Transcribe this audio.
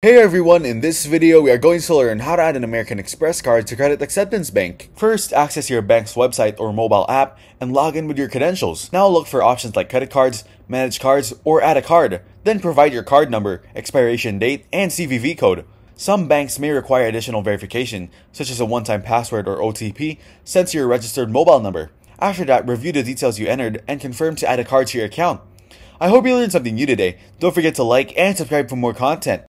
Hey everyone, in this video we are going to learn how to add an American Express card to Credit Acceptance Bank. First, access your bank's website or mobile app and log in with your credentials. Now look for options like credit cards, manage cards, or add a card. Then provide your card number, expiration date, and CVV code. Some banks may require additional verification, such as a one-time password or OTP, sent to your registered mobile number. After that, review the details you entered and confirm to add a card to your account. I hope you learned something new today. Don't forget to like and subscribe for more content.